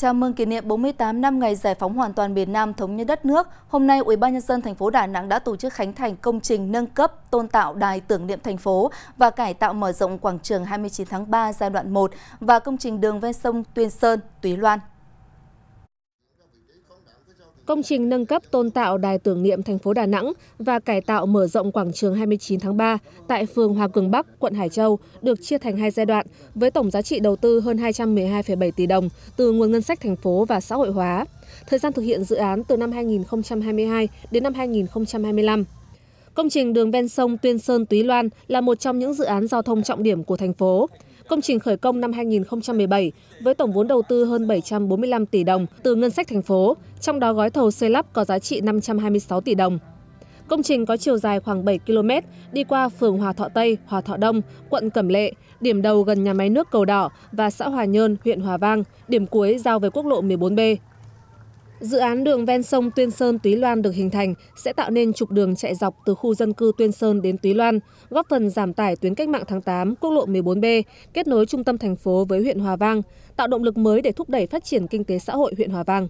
Chào mừng kỷ niệm 48 năm ngày giải phóng hoàn toàn miền Nam thống nhất đất nước, hôm nay Ủy ban nhân dân thành phố Đà Nẵng đã tổ chức khánh thành công trình nâng cấp, tôn tạo đài tưởng niệm thành phố và cải tạo mở rộng quảng trường 29 tháng 3 giai đoạn 1 và công trình đường ven sông Tuyên Sơn, Túy Loan công trình nâng cấp tôn tạo đài tưởng niệm thành phố đà nẵng và cải tạo mở rộng quảng trường hai mươi chín tháng ba tại phường hòa cường bắc quận hải châu được chia thành hai giai đoạn với tổng giá trị đầu tư hơn hai trăm một hai bảy tỷ đồng từ nguồn ngân sách thành phố và xã hội hóa thời gian thực hiện dự án từ năm 2022 đến năm 2025. Công trình đường ven sông Tuyên Sơn Túy Loan là một trong những dự án giao thông trọng điểm của thành phố công trình khởi công năm hai nghìn một mươi bảy với tổng vốn đầu tư hơn bảy trăm bốn mươi năm tỷ đồng từ ngân sách thành phố trong đó gói thầu xây lắp có giá trị năm trăm hai mươi sáu tỷ đồng công trình có chiều dài khoảng bảy km đi qua phường hòa thọ tây hòa thọ đông quận cẩm lệ điểm đầu gần nhà máy nước cầu đỏ và xã hòa nhơn huyện hòa vang điểm cuối giao với quốc lộ một mươi bốn b dự án đường ven sông tuyên sơn túy loan được hình thành sẽ tạo nên trục đường chạy dọc từ khu dân cư tuyên sơn đến túy loan góp phần giảm tải tuyến cách mạng tháng 8 quốc lộ 14 b kết nối trung tâm thành phố với huyện hòa vang tạo động lực mới để thúc đẩy phát triển kinh tế xã hội huyện hòa vang